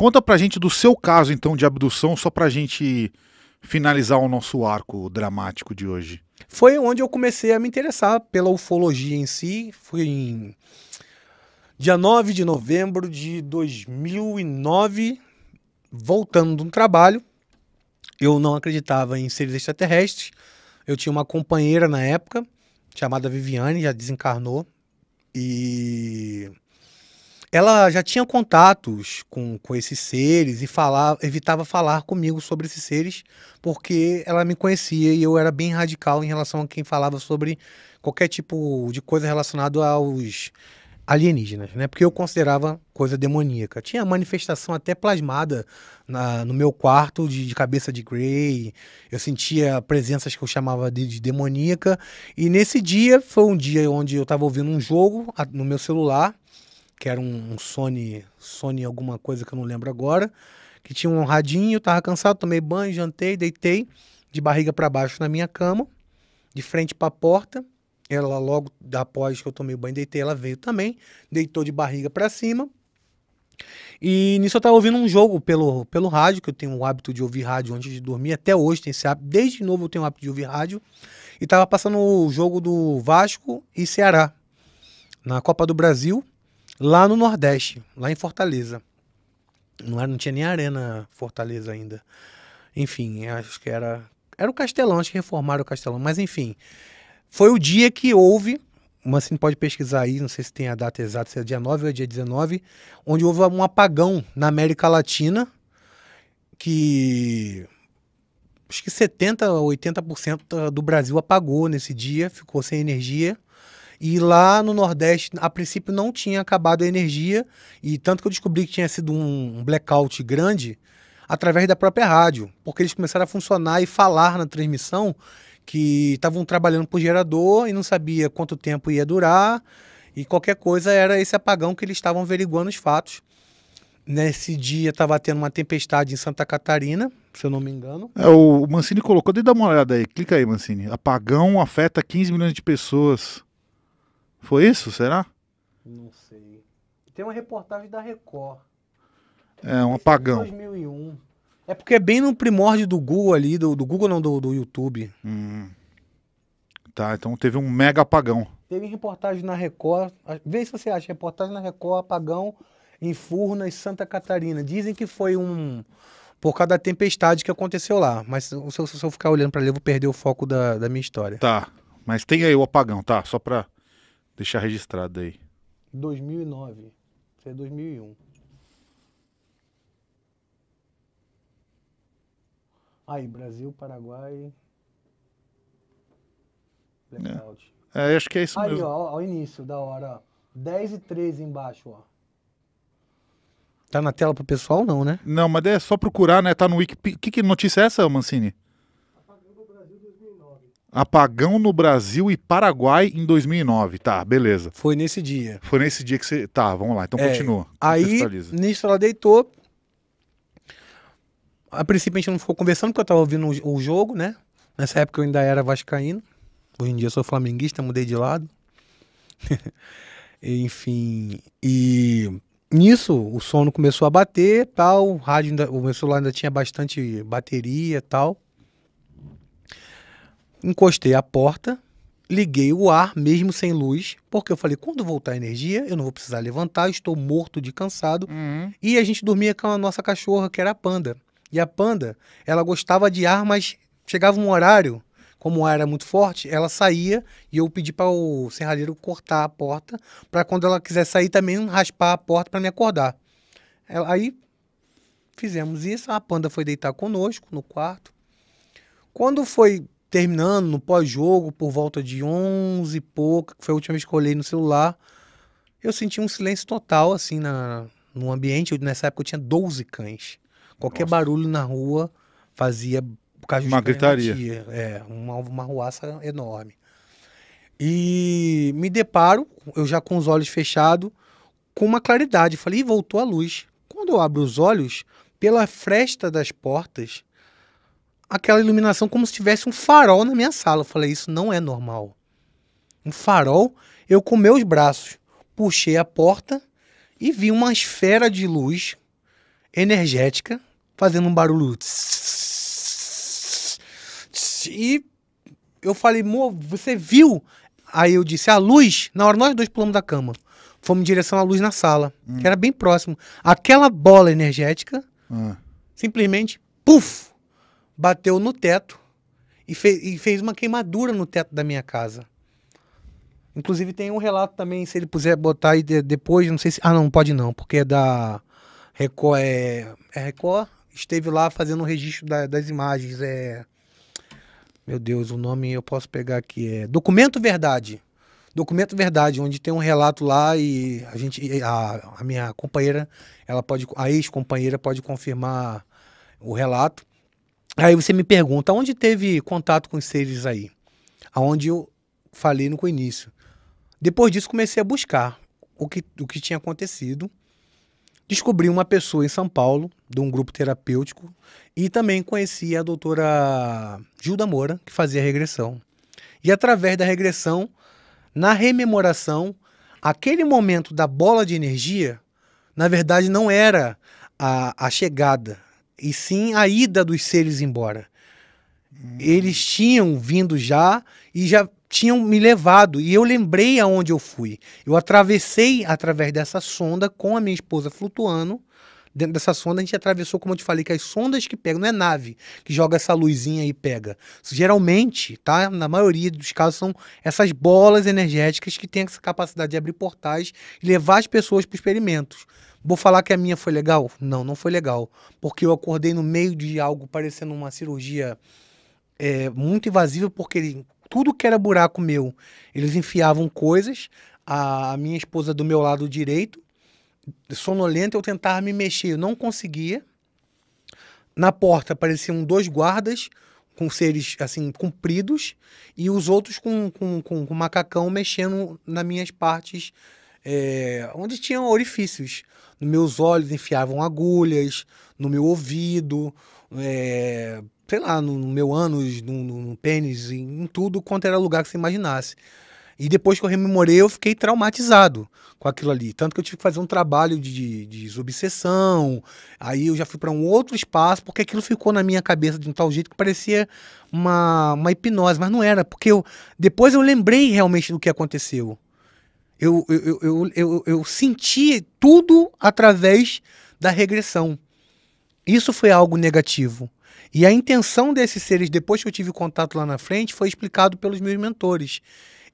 Conta pra gente do seu caso, então, de abdução, só pra gente finalizar o nosso arco dramático de hoje. Foi onde eu comecei a me interessar pela ufologia em si. Foi em dia 9 de novembro de 2009, voltando de um trabalho. Eu não acreditava em seres extraterrestres. Eu tinha uma companheira na época, chamada Viviane, já desencarnou. E ela já tinha contatos com, com esses seres e falava evitava falar comigo sobre esses seres, porque ela me conhecia e eu era bem radical em relação a quem falava sobre qualquer tipo de coisa relacionada aos alienígenas, né? Porque eu considerava coisa demoníaca. Tinha manifestação até plasmada na, no meu quarto de, de, cabeça de Grey. Eu sentia presenças que eu chamava de, de demoníaca. E nesse dia foi um dia onde eu estava ouvindo um jogo a, no meu celular que era um, um, Sony, Sony alguma coisa que eu não lembro agora, que tinha um radinho, tava cansado, tomei banho, jantei, deitei de barriga para baixo na minha cama, de frente para a porta. Ela logo após que eu tomei banho, deitei, ela veio também, deitou de barriga para cima. E nisso eu tava ouvindo um jogo pelo, pelo rádio, que eu tenho o hábito de ouvir rádio antes de dormir, até hoje tem esse hábito, desde novo eu tenho o hábito de ouvir rádio. E tava passando o jogo do Vasco e Ceará na Copa do Brasil, lá no Nordeste, lá em Fortaleza. Não, era, não tinha nem arena Fortaleza ainda. Enfim, acho que era. Era o Castelão, acho que reformaram o Castelão. Mas enfim, foi o dia que houve. O Mancini assim, pode pesquisar aí, não sei se tem a data exata, se é dia 9 ou é dia 19, onde houve um apagão na América Latina, que acho que 70, 80% do Brasil apagou nesse dia, ficou sem energia. E lá no Nordeste, a princípio, não tinha acabado a energia. E tanto que eu descobri que tinha sido um blackout grande através da própria rádio, porque eles começaram a funcionar e falar na transmissão que estavam trabalhando por gerador e não sabia quanto tempo ia durar. E qualquer coisa era esse apagão que eles estavam averiguando os fatos. Nesse dia estava tendo uma tempestade em Santa Catarina, se eu não me engano. É, o Mancini colocou, deixa eu dar uma olhada aí, clica aí, Mancini. Apagão afeta 15 milhões de pessoas. Foi isso, será? Não sei. Tem uma reportagem da Record. É, um apagão. 2001. É porque é bem no primórdio do Google ali, do, do Google não, do, do YouTube. Hum. Tá, então teve um mega apagão. Teve reportagem na Record. Ah, vê se você acha. Reportagem na Record, apagão em Furnas, Santa Catarina. Dizem que foi um. Por causa da tempestade que aconteceu lá. Mas se eu, se eu ficar olhando para ali, eu vou perder o foco da, da minha história. Tá, mas tem aí o apagão, tá? Só pra. Deixar registrado aí. 2009. Isso é 2001. Aí, Brasil, Paraguai. Blackout. É, é acho que é isso aí, mesmo. Aí, ó, ao início da hora, ó. 10 e 13 embaixo, ó. Tá na tela pro pessoal, não, né? Não, mas é só procurar, né? Tá no Wikipedia. Que, que notícia é essa, Mancini? Apagão no Brasil e Paraguai em 2009. Tá, beleza. Foi nesse dia. Foi nesse dia que você. Tá, vamos lá. Então é, continua. Aí, nisso ela deitou. A princípio a gente não ficou conversando porque eu tava ouvindo o, jogo, né? Nessa época eu ainda era vascaíno. Hoje em dia eu sou flamenguista, mudei de lado. Enfim, e nisso o sono começou a bater, tal, o rádio ainda, o meu celular ainda tinha bastante bateria, tal encostei a porta, liguei o ar, mesmo sem luz, porque eu falei: quando voltar a energia, eu não vou precisar levantar, estou morto de cansado. Uhum. E a gente dormia com a nossa cachorra, que era a Panda. E a Panda, ela gostava de ar, mas chegava um horário, como o ar era muito forte, ela saía e eu pedi para o serralheiro cortar a porta, para quando ela quiser sair também não raspar a porta para me acordar. Ela, aí fizemos isso, a Panda foi deitar conosco no quarto. Quando foi terminando no pós-jogo, por volta de 11 e pouco, que foi a última vez que eu olhei no celular, eu senti um silêncio total, assim, na, no ambiente. nessa época eu tinha 12 cães. Qualquer Nossa. barulho na rua fazia uma gritaria. Dia. É, uma, uma ruaça enorme. E me deparo, eu já com os olhos fechados, com uma claridade. Falei, voltou a luz. Quando eu abro os olhos, pela fresta das portas, aquela iluminação como se tivesse um farol na minha sala. Eu falei, isso não é normal. Um farol, eu com meus braços puxei a porta e vi uma esfera de luz energética fazendo um barulho. E eu falei, amor, você viu? Aí eu disse, a luz, na hora nós dois pulamos da cama. Fomos em direção à luz na sala, hum. que era bem próximo. Aquela bola energética, ah. simplesmente, puf, bateu no teto e, fe e fez uma queimadura no teto da minha casa. Inclusive tem um relato também, se ele puser botar aí de, depois, não sei se. Ah, não, pode não, porque é da Record. É, é Record? Esteve lá fazendo o um registro da, das imagens. É. Meu Deus, o nome eu posso pegar aqui. É Documento Verdade. Documento Verdade, onde tem um relato lá e a gente. A, a minha companheira, ela pode. A ex-companheira pode confirmar o relato. Aí você me pergunta, onde teve contato com os seres aí? Aonde eu falei no início. Depois disso, comecei a buscar o que, o que tinha acontecido. Descobri uma pessoa em São Paulo, de um grupo terapêutico, e também conheci a doutora Gilda Moura, que fazia regressão. E através da regressão, na rememoração, aquele momento da bola de energia, na verdade, não era a, a chegada, e sim a ida dos seres embora. Hum. Eles tinham vindo já e já tinham me levado e eu lembrei aonde eu fui. Eu atravessei através dessa sonda com a minha esposa flutuando Dentro dessa sonda a gente atravessou, como eu te falei, que as sondas que pegam, não é nave que joga essa luzinha e pega. Geralmente, tá? Na maioria dos casos são essas bolas energéticas que têm essa capacidade de abrir portais e levar as pessoas para experimentos. Vou falar que a minha foi legal? Não, não foi legal. Porque eu acordei no meio de algo parecendo uma cirurgia é, muito invasiva, porque tudo que era buraco meu, eles enfiavam coisas. A minha esposa do meu lado direito sonolento, eu tentava me mexer, eu não conseguia. Na porta apareciam dois guardas com seres assim compridos e os outros com, com, com, com macacão mexendo nas minhas partes é, onde tinham orifícios. Nos meus olhos enfiavam agulhas, no meu ouvido, é, sei lá, no, no meu ânus, no, no, no pênis, em, em tudo quanto era lugar que você imaginasse. E depois que eu rememorei, eu fiquei traumatizado com aquilo ali. Tanto que eu tive que fazer um trabalho de, de, de desobsessão. Aí eu já fui para um outro espaço, porque aquilo ficou na minha cabeça de um tal jeito que parecia uma, uma hipnose, mas não era. Porque eu, depois eu lembrei realmente do que aconteceu. Eu, eu, eu, eu, eu, senti tudo através da regressão. Isso foi algo negativo. E a intenção desses seres, depois que eu tive contato lá na frente, foi explicado pelos meus mentores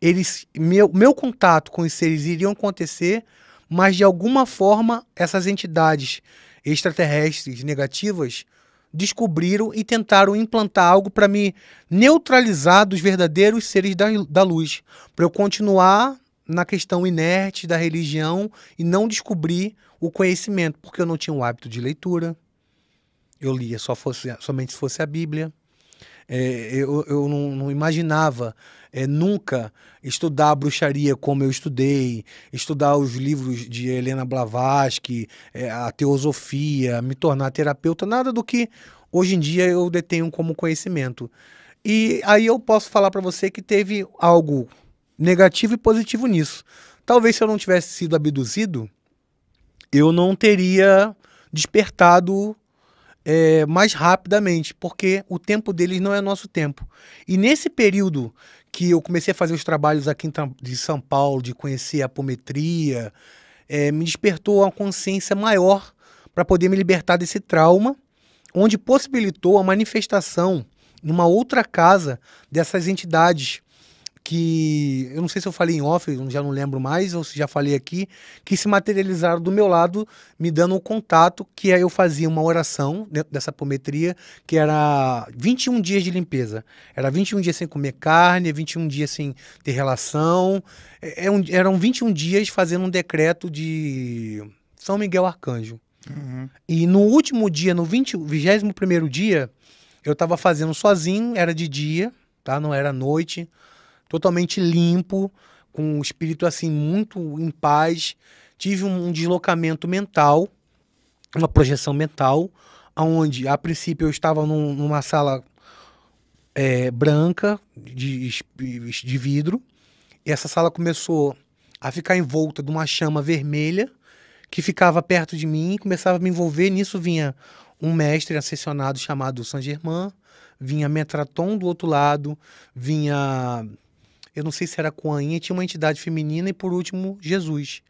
eles meu, meu contato com os seres iriam acontecer, mas de alguma forma essas entidades extraterrestres negativas descobriram e tentaram implantar algo para me neutralizar dos verdadeiros seres da, da luz, para eu continuar na questão inerte da religião e não descobrir o conhecimento, porque eu não tinha o hábito de leitura. Eu lia só fosse, somente se fosse a Bíblia. É, eu eu não, não imaginava é, nunca estudar a bruxaria como eu estudei, estudar os livros de Helena Blavatsky, é, a teosofia, me tornar terapeuta, nada do que hoje em dia eu detenho como conhecimento. E aí eu posso falar para você que teve algo negativo e positivo nisso. Talvez se eu não tivesse sido abduzido, eu não teria despertado é, mais rapidamente, porque o tempo deles não é nosso tempo. E nesse período que eu comecei a fazer os trabalhos aqui de São Paulo, de conhecer a apometria, é, me despertou uma consciência maior para poder me libertar desse trauma, onde possibilitou a manifestação numa outra casa dessas entidades que eu não sei se eu falei em off, já não lembro mais, ou se já falei aqui, que se materializaram do meu lado, me dando um contato, que aí eu fazia uma oração dentro dessa pometria que era 21 dias de limpeza. Era 21 dias sem comer carne, 21 dias sem ter relação. É, é um, eram 21 dias fazendo um decreto de São Miguel Arcanjo. Uhum. E no último dia, no 20, 21 dia, eu estava fazendo sozinho, era de dia, tá? não era noite totalmente limpo, com o espírito assim muito em paz. Tive um, um deslocamento mental, uma projeção mental, aonde a princípio eu estava num, numa sala é, branca de, de vidro. E essa sala começou a ficar envolta de uma chama vermelha que ficava perto de mim e começava a me envolver. Nisso vinha um mestre ascensionado chamado Saint Germain, vinha Metraton do outro lado, vinha eu não sei se era com a Inha, tinha uma entidade feminina e por último Jesus.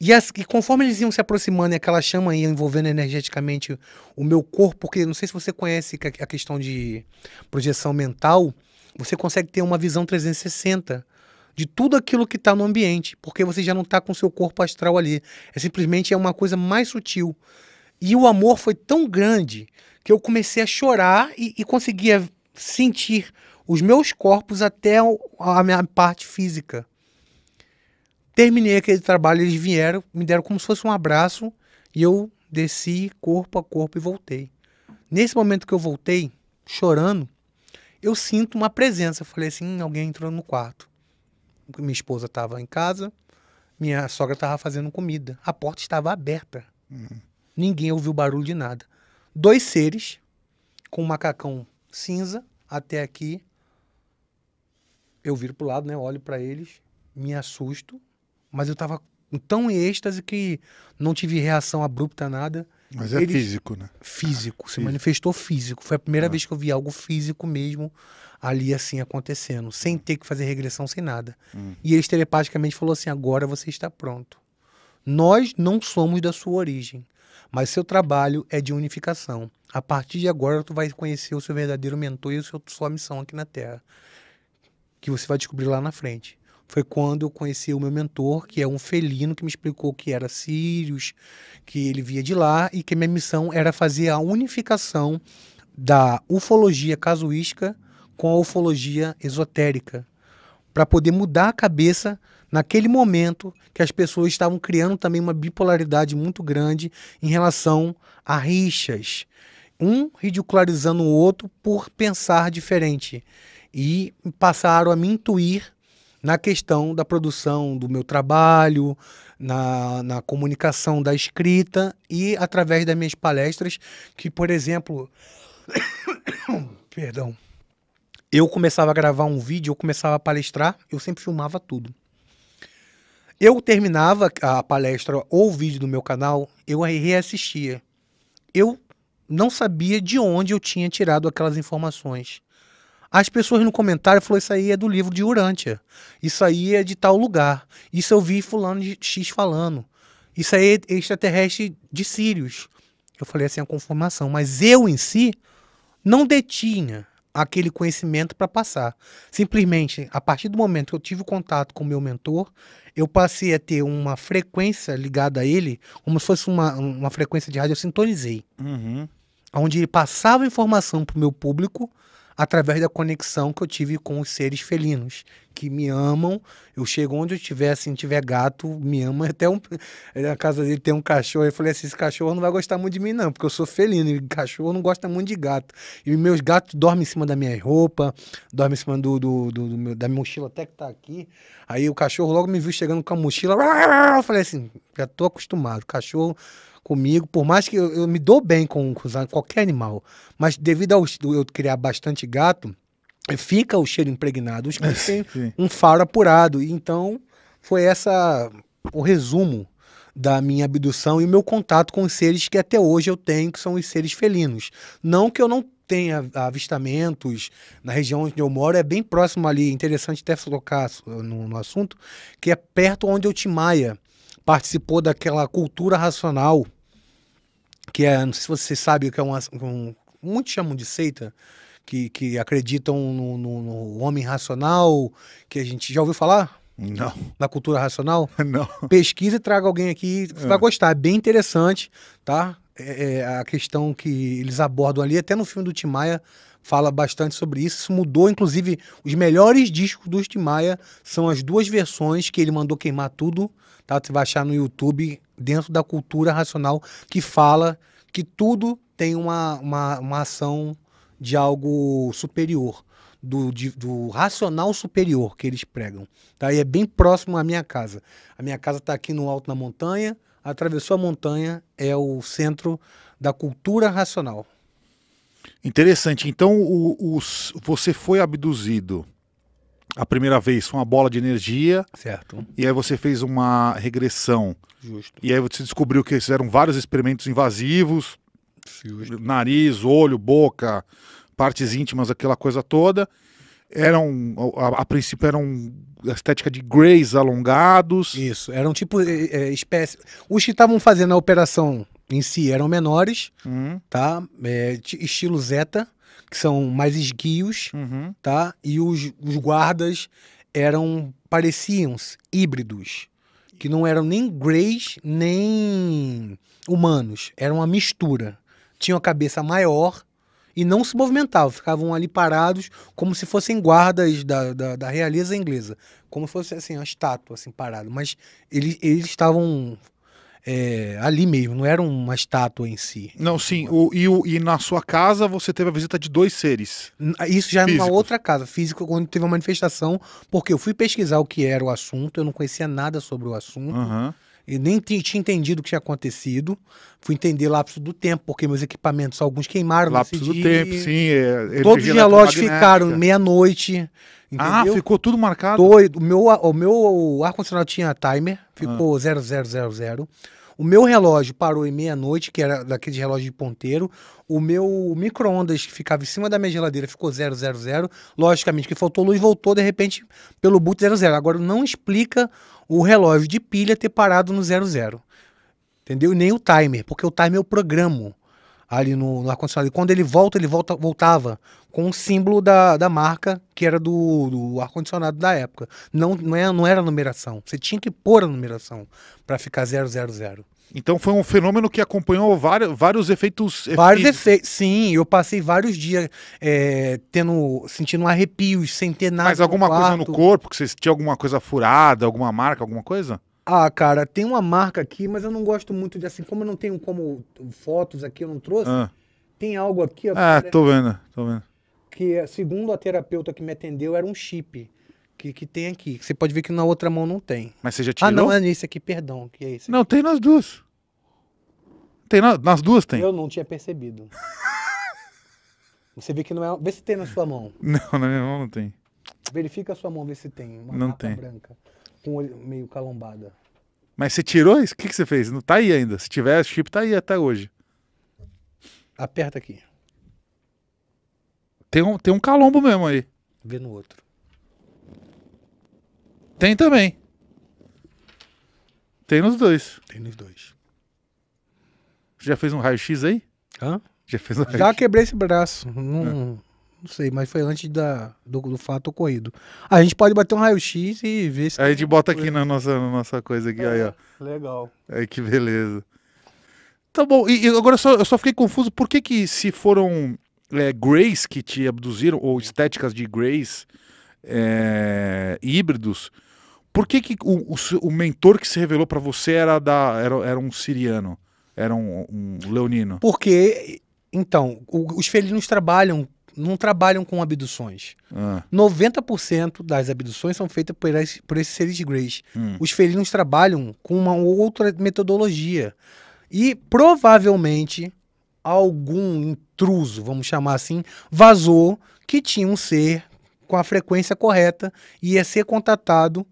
E, as, e, conforme eles iam se aproximando e aquela chama ia envolvendo energeticamente o meu corpo, porque não sei se você conhece a questão de projeção mental, você consegue ter uma visão 360 de tudo aquilo que está no ambiente, porque você já não está com seu corpo astral ali. É simplesmente é uma coisa mais sutil. E o amor foi tão grande que eu comecei a chorar e, e conseguia sentir os meus corpos até a minha parte física. Terminei aquele trabalho, eles vieram, me deram como se fosse um abraço e eu desci corpo a corpo e voltei. Nesse momento que eu voltei, chorando, eu sinto uma presença. Eu falei assim: hum, alguém entrou no quarto. Minha esposa estava em casa, minha sogra estava fazendo comida. A porta estava aberta. Uhum. Ninguém ouviu barulho de nada. Dois seres com um macacão cinza até aqui, eu viro pro lado, né? Olho para eles, me assusto, mas eu tava tão em êxtase que não tive reação abrupta a nada. Mas é eles... físico, né? Físico, ah, se físico. manifestou físico. Foi a primeira ah. vez que eu vi algo físico mesmo ali assim acontecendo, sem hum. ter que fazer regressão, sem nada. Hum. E eles telepaticamente falou assim: agora você está pronto. Nós não somos da sua origem, mas seu trabalho é de unificação. A partir de agora, tu vai conhecer o seu verdadeiro mentor e o seu, sua missão aqui na Terra que você vai descobrir lá na frente. Foi quando eu conheci o meu mentor, que é um felino, que me explicou que era Sirius, que ele via de lá e que minha missão era fazer a unificação da ufologia casuística com a ufologia esotérica, para poder mudar a cabeça naquele momento que as pessoas estavam criando também uma bipolaridade muito grande em relação a rixas, um ridicularizando o outro por pensar diferente e passaram a me intuir na questão da produção do meu trabalho, na, na comunicação da escrita e através das minhas palestras, que, por exemplo, perdão, eu começava a gravar um vídeo, eu começava a palestrar, eu sempre filmava tudo. Eu terminava a palestra ou o vídeo do meu canal, eu reassistia. Eu não sabia de onde eu tinha tirado aquelas informações. As pessoas no comentário falaram: Isso aí é do livro de Urântia. Isso aí é de tal lugar. Isso eu vi Fulano de X falando. Isso aí é extraterrestre de Sírios. Eu falei assim: a é confirmação. Mas eu em si não detinha aquele conhecimento para passar. Simplesmente, a partir do momento que eu tive contato com o meu mentor, eu passei a ter uma frequência ligada a ele, como se fosse uma, uma frequência de rádio, eu sintonizei. Uhum. Onde ele passava informação para o meu público através da conexão que eu tive com os seres felinos, que me amam. Eu chego onde eu estiver, assim, tiver gato, me ama. Até um, na casa dele tem um cachorro. Eu falei assim: esse cachorro não vai gostar muito de mim, não, porque eu sou felino. E cachorro não gosta muito de gato. E meus gatos dormem em cima da minha roupa, dormem em cima do, do, do, do meu, da minha mochila até que tá aqui. Aí o cachorro logo me viu chegando com a mochila. Eu falei assim: já tô acostumado. Cachorro comigo, por mais que eu, eu me dou bem com, com qualquer animal, mas devido ao eu criar bastante gato, fica o cheiro impregnado. Os cães têm um faro apurado. Então, foi essa o resumo da minha abdução e o meu contato com os seres que até hoje eu tenho, que são os seres felinos. Não que eu não tenha avistamentos na região onde eu moro, é bem próximo ali, interessante até colocar no, no assunto, que é perto onde o Timaia participou daquela cultura racional que é, não sei se você sabe, que é uma, um, muitos chamam de seita, que, que acreditam no, no, no, homem racional, que a gente já ouviu falar? Não. Na cultura racional? Não. Pesquisa e traga alguém aqui, você vai é. gostar, é bem interessante, tá? É, é, a questão que eles abordam ali, até no filme do Tim Maia, fala bastante sobre isso. Isso mudou, inclusive, os melhores discos do Tim Maia são as duas versões que ele mandou queimar tudo, tá? Você vai achar no YouTube dentro da cultura racional que fala que tudo tem uma, uma, uma ação de algo superior, do, de, do racional superior que eles pregam. Tá? E é bem próximo à minha casa. A minha casa está aqui no alto na montanha, atravessou a montanha, é o centro da cultura racional. Interessante. Então, o, o, você foi abduzido a primeira vez foi uma bola de energia. Certo. E aí você fez uma regressão. Justo. E aí você descobriu que fizeram vários experimentos invasivos. Justo. Nariz, olho, boca, partes íntimas, aquela coisa toda. Eram, a, a princípio, eram a estética de greys alongados. Isso, eram tipo é, é espécie. Os que estavam fazendo a operação em si eram menores, hum. tá? É, estilo Zeta que são mais esguios, uhum. tá? E os, os guardas eram pareciam híbridos, que não eram nem greys nem humanos, eram uma mistura. Tinham a cabeça maior e não se movimentavam, ficavam ali parados como se fossem guardas da, da, da realeza inglesa, como se fosse assim uma estátua assim parado, mas eles, eles estavam é, ali mesmo, não era uma estátua em si. Não, sim. O, e, o, e na sua casa você teve a visita de dois seres. Isso já físicos. numa outra casa, física, quando teve uma manifestação, porque eu fui pesquisar o que era o assunto, eu não conhecia nada sobre o assunto. Uhum. E nem tinha entendido o que tinha acontecido. Fui entender lapso do tempo, porque meus equipamentos, alguns queimaram. Lapso do dia. tempo, sim. É, Todos os relógios ficaram meia-noite. Ah, ficou tudo marcado? Doido. O meu, o meu ar-condicionado tinha timer, ficou ah. 0000. O meu relógio parou em meia-noite, que era daquele relógio de ponteiro. O meu micro-ondas que ficava em cima da minha geladeira ficou 000. Logicamente que faltou luz, voltou de repente pelo boot 00. Agora não explica o relógio de pilha ter parado no 00. Entendeu? E nem o timer, porque o timer eu programo ali no, no ar-condicionado. E quando ele volta, ele volta, voltava com o símbolo da, da marca que era do, do ar-condicionado da época. Não, não, é não era numeração. Você tinha que pôr a numeração para ficar 000. Então foi um fenômeno que acompanhou vários, vários efeitos. Eh, vários efeitos, sim. Eu passei vários dias é, tendo, sentindo arrepios, sem ter nada. Mas alguma coisa no corpo, que você tinha alguma coisa furada, alguma marca, alguma coisa? Ah, cara, tem uma marca aqui, mas eu não gosto muito de assim, como eu não tenho como fotos aqui, eu não trouxe. Ah. Tem algo aqui. Ah, tô vendo, tô vendo. Que segundo a terapeuta que me atendeu, era um chip que, que tem aqui. Você pode ver que na outra mão não tem. Mas você já tirou? Ah, não, é nesse aqui, perdão. Que é esse aqui. Não, tem nas duas. Tem na, nas duas tem. Eu não tinha percebido. você vê que não é. Vê se tem na sua mão. Não, na minha mão não tem. Verifica a sua mão, vê se tem. Uma não tem. branca com o olho meio calombada. Mas você tirou isso? O que, que você fez? Não tá aí ainda. Se tiver, o chip tá aí até hoje. Aperta aqui. Tem um, tem um calombo mesmo aí. Vê no outro. Tem também. Tem nos dois. Tem nos dois. Você já fez um raio-x aí? Hã? Já fez um raio-x? Já quebrei esse braço. Não... É. Não sei, mas foi antes da, do, do fato ocorrido. A gente pode bater um raio-x e ver se. Aí a gente bota aqui na nossa, na nossa coisa aqui, é, aí, ó. É, legal. Aí que beleza. Tá bom, e, e agora só, eu só fiquei confuso, por que que se foram é, Grays que te abduziram, ou estéticas de Grace é, híbridos, por que, que o, o, o mentor que se revelou para você era, da, era, era um siriano? Era um, um leonino? Porque, então, o, os felinos trabalham não trabalham com abduções. Ah. 90% das abduções são feitas por, esse, por esses seres greys. Hum. Os felinos trabalham com uma outra metodologia. E provavelmente algum intruso, vamos chamar assim, vazou que tinha um ser com a frequência correta e ia ser contatado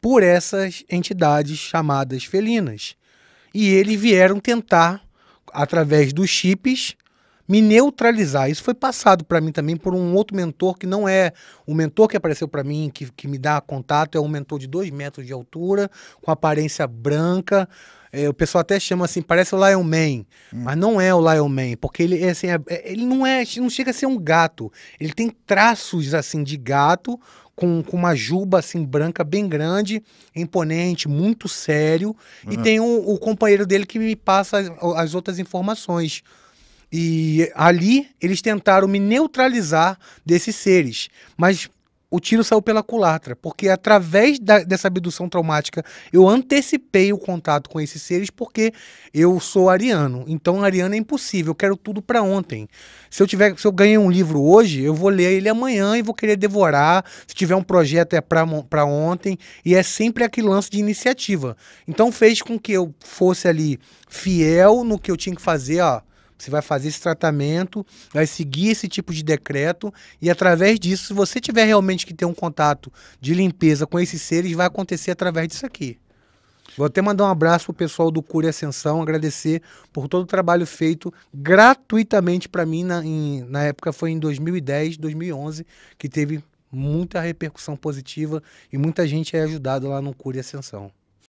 por essas entidades chamadas felinas. E eles vieram tentar, através dos chips, me neutralizar. Isso foi passado para mim também por um outro mentor que não é o mentor que apareceu para mim, que, que me dá contato, é um mentor de dois metros de altura, com aparência branca. É, o pessoal até chama assim, parece o Lion Man, hum. mas não é o Lion Man, porque ele é assim, é, é, ele não é, não chega a ser um gato. Ele tem traços assim de gato, com, com, uma juba assim branca bem grande, imponente, muito sério. Uhum. E hum. tem o, o, companheiro dele que me passa as, as outras informações. E ali eles tentaram me neutralizar desses seres, mas o tiro saiu pela culatra, porque através da, dessa abdução traumática eu antecipei o contato com esses seres, porque eu sou ariano. Então, ariano é impossível, eu quero tudo para ontem. Se eu tiver, se eu ganhei um livro hoje, eu vou ler ele amanhã e vou querer devorar. Se tiver um projeto é para ontem, e é sempre aquele lance de iniciativa. Então, fez com que eu fosse ali fiel no que eu tinha que fazer, ó você vai fazer esse tratamento, vai seguir esse tipo de decreto e através disso, se você tiver realmente que ter um contato de limpeza com esses seres, vai acontecer através disso aqui. Vou até mandar um abraço pro pessoal do Cura e Ascensão, agradecer por todo o trabalho feito gratuitamente para mim na, em, na época foi em 2010, 2011, que teve muita repercussão positiva e muita gente é ajudada lá no Cura e Ascensão.